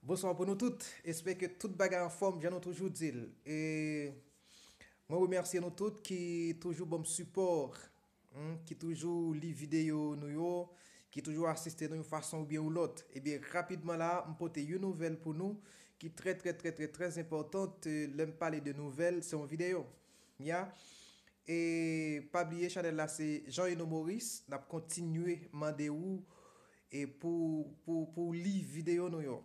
Bonsoan pou nou tout, espè ke tout baga en fòm jè nou toujou dzil e, Mwen wè mèrsè nou tout ki toujou bom support hmm, Ki toujou li videyo nou yo Ki toujou asiste nou yon fason ou bien ou lot Ebyè rapidman la, mpote yon nouvel pou nou Ki trè trè trè trè trè trè impotant euh, Lèm pale de nouvel, se yon videyo E pabliye chanel la se Jean-Henou Maurice Nap kontinue mande ou E pou li videyo nou yo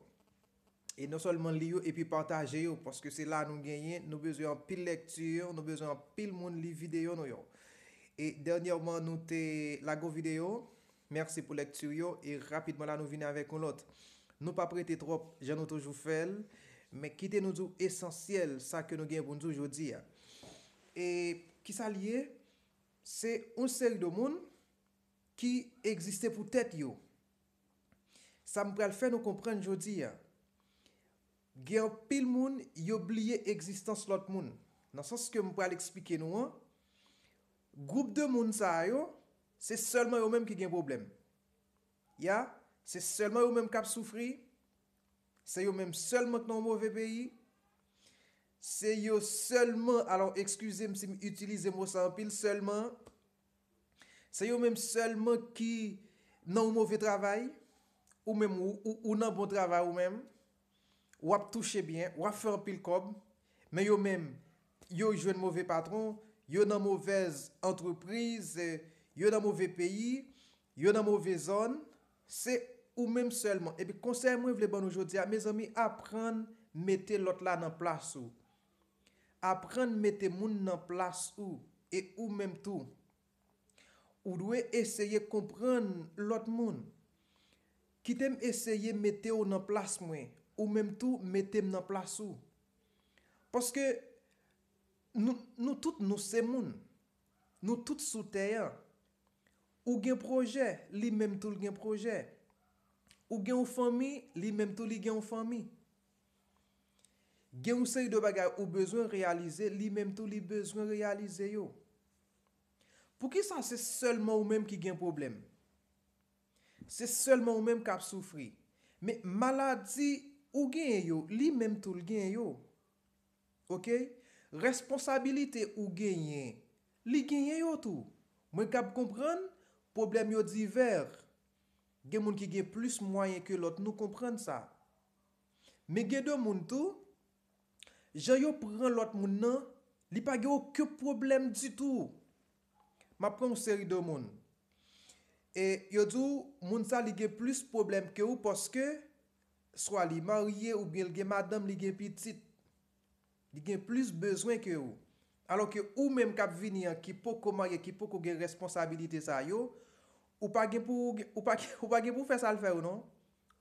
E non solman li yo, epi partaje yo, paske se la nou genyen, nou bezwen pil lektur, nou bezwen pil moun li video nou yo. E dernyoman nou te la go video, mersi pou lektur yo, e rapidman la nou vine avek ou lot. Nou pa prete trop, jenou toujou fel, me kite nou zou esensyel, sa ke nou genyen pou nou zou jodi ya. E ki sa liye, se un sel do moun, ki egziste pou tet yo. Sa mou prel fe nou kompren jodi ya. gen pil moun, yobliye eksistans lot moun. Nan sens ke m pou al ekspike nou an, goup de moun sa a yo, se solman yo menm ki gen problem. Ya? Se solman yo menm kap soufri, se yo menm solman nan mou ve peyi, se yo solman, alon ekskusem si m utilize mou san pil, solman, se yo menm solman ki nan mou ve travay, ou nan mou travay ou menm, wap touche byen, wap fè an pil kob, men yo men, yo jwen mouve patron, yo nan mouvez entreprise, yo nan mouve peyi, yo nan mouvez zon, se ou menm selman. E pi konsey mwen vle ban oujodi, a me zami, apren mette lot la nan plas ou. Apren mette moun nan plas ou, e ou menm tou. Ou dwe eseye kompren lot moun. Kitem eseye mette ou nan plas mwen, Ou menm tou metem nan plasou. Paske nou tout nou se moun. Nou tout sou teya. Ou gen proje, li menm tou li gen proje. Ou gen ou fami, li menm tou li gen ou fami. Gen ou se y do bagay ou bezwen realize, li menm tou li bezwen realize yo. Pou ki san se selman ou menm ki gen problem? Se selman ou menm kap soufri. Me maladi... Ou genye yo. Li menm tou li genye yo. Ok. Responsabilite ou genye. Li genye yo tou. Mwen kap kompren. Problem yo diver. Gen moun ki gen plus mwayen ke lot nou kompren sa. Me gen do moun tou. Je yo pren lot moun nan. Li pa gen yo ke problem di tou. Ma pran ou seri do moun. E yo tou. Moun sa li gen plus problem ke yo. Ou poske. Swa li marye ou bel gen madame li gen pitit, li gen plus bezwen ke ou. Alon ke ou menm kap vini an, ki po ko marye, ki po ko gen responsabilite sa yo, ou pa gen pou fè sal fè ou non?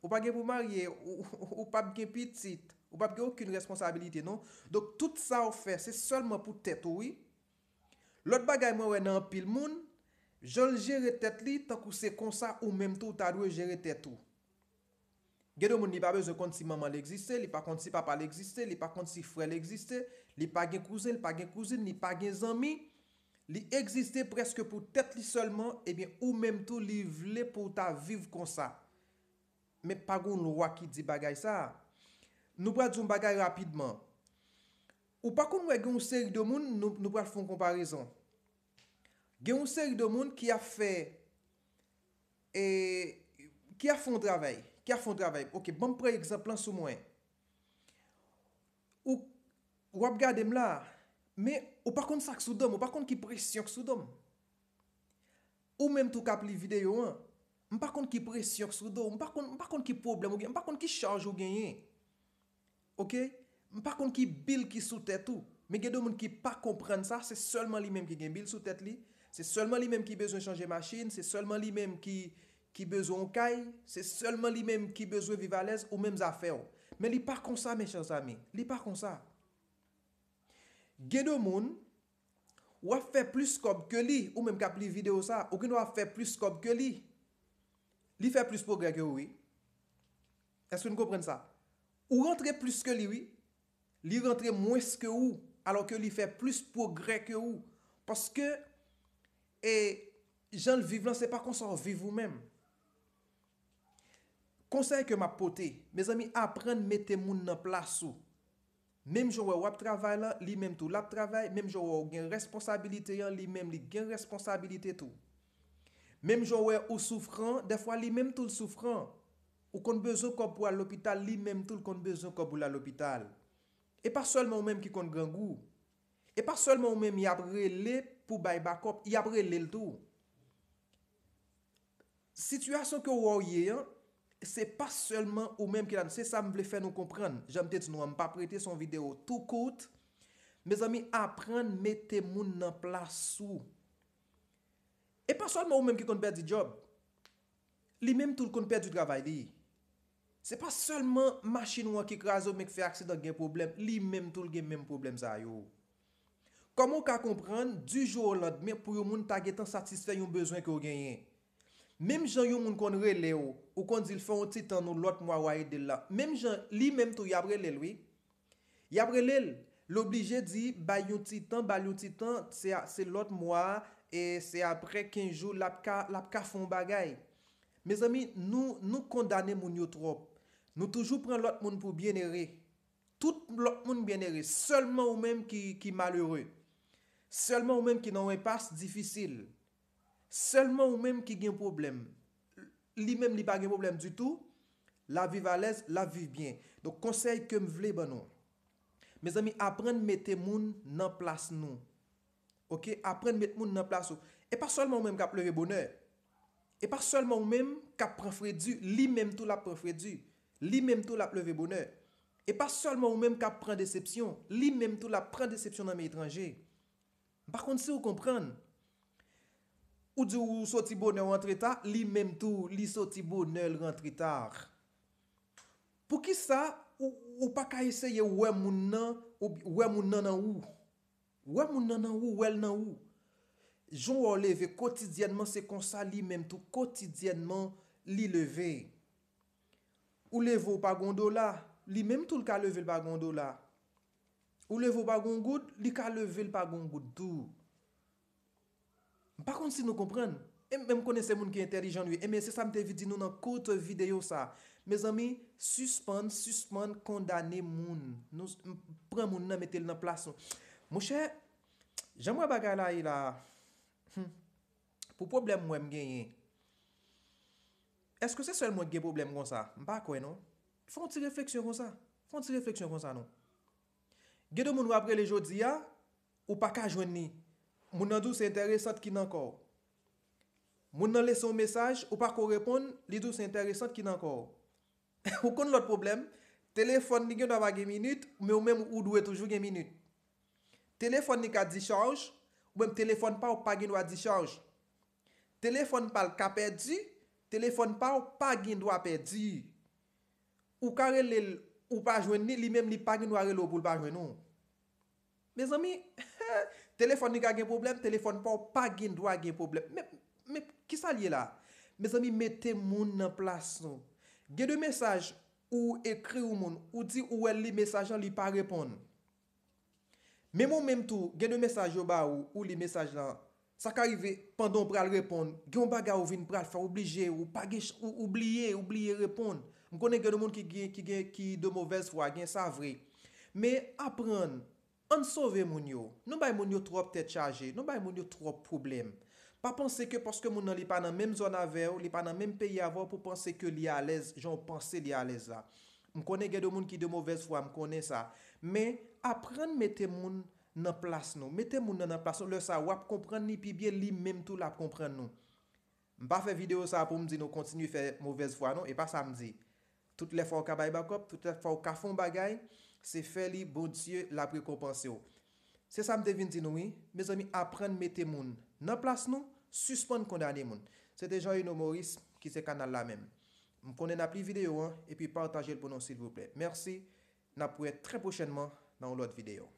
Ou pa gen pou marye, ou pa gen pitit, ou pa gen akoun responsabilite non? Donk tout sa ou fè, se solman pou tèt ou. Lòt bagay mwen wè nan pil moun, jol jere tèt li, tankou se konsa ou menm tou ta dwe jere tèt ou. Genou moun li pa be zo kont si maman li egziste, li pa kont si papa li egziste, li pa kont si fwè li egziste, li pa gen kouzen, li pa gen kouzen, li pa gen zanmi, li egziste preske pou tèt li seulement, ebyen eh ou mèm tou li vle pou ta viv kon sa. Mè pa goun wakid di bagay sa. Nou braj djoun bagay rapidman. Ou pa kou mwen genou seri domoun, nou braj fon komparizan. Genou seri domoun ki a fè, ki eh, a fon travèy. Ki a fon travaye. Ok, bon pre ekzemplan sou mwen. Ou wap gade m la. Me ou pa kont sa k sou dom. Ou pa kont ki presyon k sou dom. Ou menm tou ka pli videyo an. M pa kont ki presyon k sou dom. M pa kont ki problem ou gen. M pa kont ki chanj ou gen yen. Ok. M pa kont ki bil ki sou tet ou. Me gen do moun ki pa kompren sa. Se solman li menm ki gen bil sou tet li. Se solman li menm ki bezon chanje masin. Se solman li menm ki... Ki bezo an kay, se solman li menm ki bezo viva alèz ou menm zafè an. Men li par kon sa, mes chans ami, li par kon sa. Gen o moun, ou a fè plus kop ke li, ou menm ka pli video sa, ou gen ou a fè plus kop ke li, li fè plus progrè ke ou, oui. Est-ce que nous comprens ça? Ou rentre plus que li, oui. Li rentre moins que ou, alors que li fè plus progrè que ou. Parce que, et, gens le vivent, c'est pas qu'on s'en vive ou menm. konsey ke map pote, me zami apren metemoun nan plas sou. Mem jowe wap travay la, li mem tou lap travay, mem jowe gen responsabilite yon, li mem li gen responsabilite tou. Mem jowe ou soufran, defwa li mem tou soufran, ou kon bezo kop pou al lopital, li mem tou kon bezo kop pou al lopital. E pa solman ou men ki kon gen gou. E pa solman ou men yabre le pou bay bakop, yabre le l tou. Sityasyon ki ou woye yon, E se pa selman ou menm ki lan se, se sa mwen vle fè nou kompran. Jam tèt nou an, mwen pa prete son video tou kout. Me zami, apran, mette moun nan plas sou. E pa selman ou menm ki kon perdi job. Li menm tou kon perdi dravay di. Se pa selman machin wakik razo menk fè aksè dan gen problem, li menm tou gen menm problem zay yo. Koman wak kompran, du jòl lòd menm pou yon moun tagè tan satisfè yon bezwen ki yon genyen. Mem jan yon moun kon re le ou, ou kon zil fè yon titan nou lot mwa waye de la. Mem jan, li menm tou yabre le lwi. Yabre le l, l'oblige di, ba yon titan, ba yon titan, se lot mwa, e se apre kinjou, lapka, lapka fon bagay. Me zami, nou, nou kondane moun yotrop. Nou toujou pren lot moun pou bien ere. Tout lot moun bien ere, selman ou menm ki malere. Selman ou menm ki nan wè pas, difisil. Selman ou menm ki gen problem, li menm li ba gen problem du tout, la viv alèz, la viv bien. Donk konsey kem vle banon. Mez ami, apren metemoun nan plas nou. Ok, apren metemoun nan plas nou. E pa selman ou menm ka pleve bonè. E pa selman ou menm ka prefrèdou, li menm tou la prefrèdou. Li menm tou la pleve bonè. E pa selman ou menm ka pren decepsyon. Li menm tou la pren decepsyon nan me itranje. Bakon se ou kompran? Ou di ou soti bo ne rentre ta, li menm tou, li soti bo ne rentre ta. Pou ki sa, ou pa ka eseye ouwe moun nan, ouwe moun nan nan ou. Ouwe moun nan nan ou, ouwel nan ou. Joun ou leve koti djenman se konsa li menm tou, koti djenman li leve. Ou leve ou pagon do la, li menm tou l ka leve l pagon do la. Ou leve ou pagon goud, li ka leve l pagon goud tou. Par kon si nou kompren, mè m konese moun ki interijan wè, mè se sa m te vidi nou nan kote video sa. Mè zami, suspande, suspande, kondane moun. Nou, pran moun nan metel nan plason. Mouche, jè mwen bagay la yi la, hmm, pou problem mwen m genye. Eske se sel mwen gen problem kon sa? Mpa kwen nou? Fon ti refleksyon kon sa? Fon ti refleksyon kon sa nou? Gen do moun wapre le jodi ya, ou pa ka jwen ni? moun nan lè son mesaj, ou pa korepon, li dous intèresant ki nan kor. Ou kon lòt problem, tèlèfon ni genwa bagye minute, mè ou mèm ou ou dwe toujwe gen minute. Tèlèfon ni ka di charge, ou mèm tèlèfon pa ou pa genwa di charge. Tèlèfon pal ka perdi, tèlèfon pa ou pa genwa perdi. Ou kare lèl, ou pa jwen ni, li mèm li pa genwa relo pou l'ba jwen nou. Mè zami, he he he, Telefon nika gen problem, telefon pa ou pa gen, dwa gen problem. Me, me, ki sa liye la? Me zami, mette moun nan plas nou. Gen ou mensaj ou ekri ou moun, ou di ou el li mensaj an li pa repon. Me moun menm tou, gen ou mensaj ou ba ou, ou li mensaj an, sa ka rive, pandon pral repon, gen ou baga ou vin pral fa oublije, ou pa gen, ou oubliye, oubliye repon. M konen gen ou moun ki gen, ki gen, ki de mouvez fwa, gen sa vre. Me, apren, An sove moun yo, nou bay moun yo trop tet chaje, nou bay moun yo trop problem Pa pense ke poske moun nan li pa nan menm zona ver, li pa nan menm peyi avor pou pense ke li a lez, joun pense li a lez la M konen gen do moun ki de mouvez fwa, m konen sa Me apren mette moun nan plas nou, mette moun nan nan plas nou, le sa wap kompren ni pi biye li menm tou la kompren nou M ba fe video sa pou m di nou kontinu fe mouvez fwa nou, e pa sa m di Tout le fwa ou ka bay bakop, tout le fwa ou ka fon bagay Se fè li, bon diye, la pre kompans yo. Se sa m te vin di noui, me zomi apren mette moun. Nan plas nou, suspon konde ane moun. Se te jan yon humorisme ki se kanal la men. M konde na pli video an, e pi partaje lponon sil vople. Merci, na pou et tre pochenman nan lwot video.